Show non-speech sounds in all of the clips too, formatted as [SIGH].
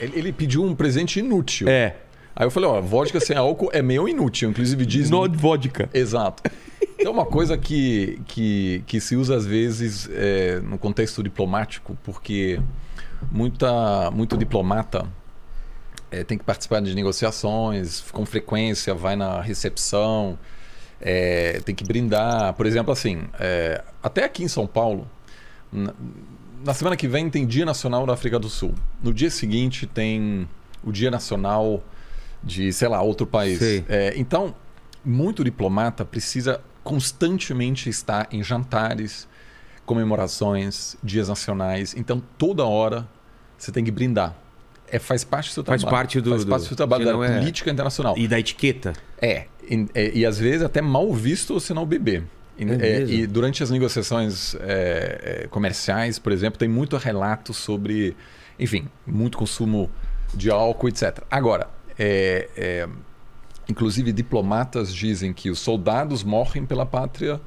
Ele, ele pediu um presente inútil. É. Aí eu falei, ó, vodka sem álcool é meio inútil, inclusive diz. No vodka. Exato. Então, uma coisa que, que, que se usa às vezes é, no contexto diplomático, porque muita, muito diplomata é, tem que participar de negociações com frequência, vai na recepção, é, tem que brindar. Por exemplo, assim, é, até aqui em São Paulo, na semana que vem tem Dia Nacional da África do Sul. No dia seguinte tem o Dia Nacional de, sei lá, outro país. É, então, muito diplomata precisa constantemente estar em jantares, comemorações, dias nacionais. Então, toda hora você tem que brindar. É, faz parte do seu faz trabalho. Parte do, faz parte do seu trabalho da é... política internacional. E da etiqueta. É. E, é, e às vezes até mal visto você não beber. E, é, é e durante as negociações é, é, comerciais, por exemplo, tem muito relato sobre, enfim, muito consumo de álcool, etc. Agora, é, é, inclusive diplomatas dizem que os soldados morrem pela pátria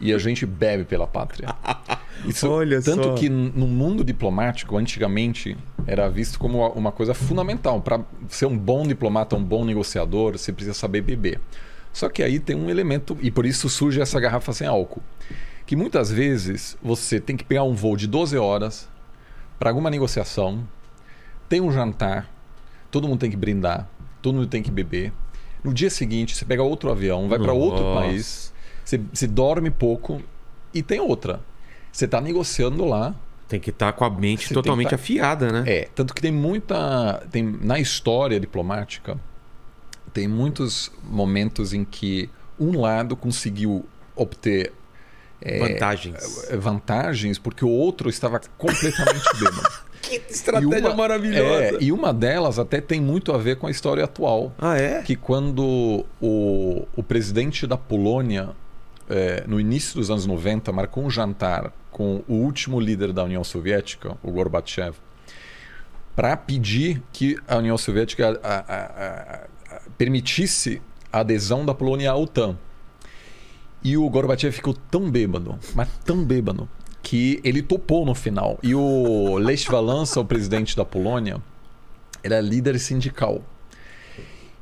e a gente bebe pela pátria. [LAUGHS] Isso, Olha tanto só. que no mundo diplomático, antigamente, era visto como uma coisa fundamental. Para ser um bom diplomata, um bom negociador, você precisa saber beber. Só que aí tem um elemento, e por isso surge essa garrafa sem álcool. Que muitas vezes você tem que pegar um voo de 12 horas para alguma negociação, tem um jantar, todo mundo tem que brindar, todo mundo tem que beber. No dia seguinte, você pega outro avião, vai para outro país, você, você dorme pouco e tem outra. Você está negociando lá, tem que estar tá com a mente totalmente tá... afiada, né? É, tanto que tem muita. Tem, na história diplomática, tem muitos momentos em que um lado conseguiu obter é, vantagens. É, vantagens porque o outro estava completamente [LAUGHS] bêbado. que estratégia e uma, maravilhosa! É, e uma delas até tem muito a ver com a história atual. Ah, é? Que quando o, o presidente da Polônia, é, no início dos anos 90, marcou um jantar com o último líder da União Soviética, o Gorbachev, para pedir que a União Soviética a, a, a, permitisse a adesão da Polônia à OTAN. E o Gorbachev ficou tão bêbado, mas tão bêbado, que ele topou no final. E o [LAUGHS] Lech Walesa, o presidente da Polônia, era líder sindical.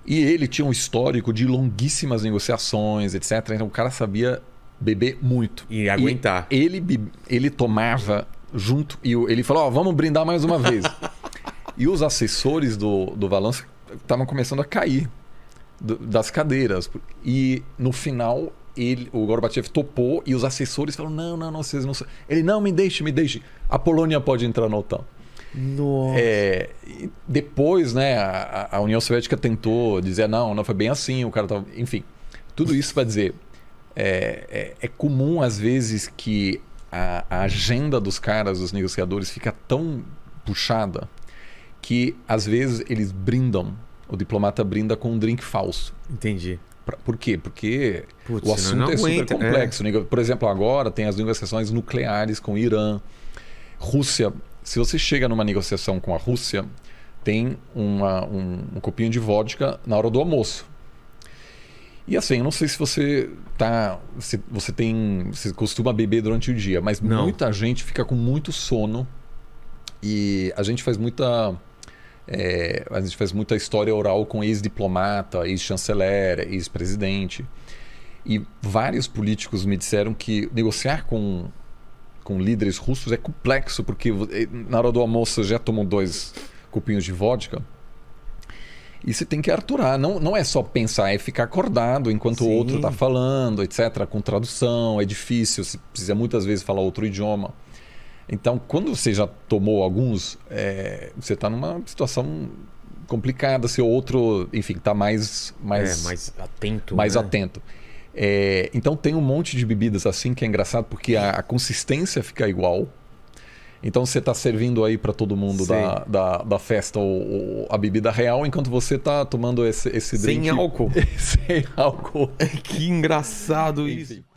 E ele tinha um histórico de longuíssimas negociações, etc. Então o cara sabia beber muito. E aguentar. E ele, ele tomava junto e ele falou: Ó, oh, vamos brindar mais uma vez. [LAUGHS] e os assessores do, do Valança estavam começando a cair das cadeiras. E no final, ele, o Gorbachev topou e os assessores falaram: não, não, não, vocês não. Ele, não, me deixe, me deixe. A Polônia pode entrar na OTAN. Nossa. É, depois, né, a, a, União Soviética tentou dizer: não, não foi bem assim, o cara tava. Tá- Enfim, tudo isso para dizer. É, é, é, comum, às vezes, que a, a agenda dos caras, dos negociadores, fica tão puxada que, às vezes, eles brindam o diplomata brinda com um drink falso. Entendi. Pra, por quê? Porque Putz, o assunto é super é. complexo. É. Por exemplo, agora tem as negociações nucleares com o Irã. Rússia, se você chega numa negociação com a Rússia, tem uma, um, um copinho de vodka na hora do almoço. E assim, eu não sei se você tá. Se você tem. Se costuma beber durante o dia, mas não. muita gente fica com muito sono. E a gente faz muita é, a gente faz muita história oral com ex-diplomata, ex-chanceler, ex-presidente. E vários políticos me disseram que negociar com, com líderes russos é complexo, porque eh, na hora do almoço já tomam dois cupinhos de vodka. E você tem que arturar. Não, não é só pensar, é ficar acordado enquanto Sim. o outro está falando, etc. Com tradução, é difícil, você precisa muitas vezes falar outro idioma. Então, quando você já tomou alguns, é, você está numa situação complicada. Se o outro, enfim, está mais, mais, é, mais atento. Mais né? atento. É, então, tem um monte de bebidas assim que é engraçado porque a, a consistência fica igual. Então você está servindo aí para todo mundo da, da, da, festa ou, ou, a bebida real, enquanto você está tomando esse, esse drink. [LAUGHS] Sem álcool. Sem [LAUGHS] álcool. que engraçado isso.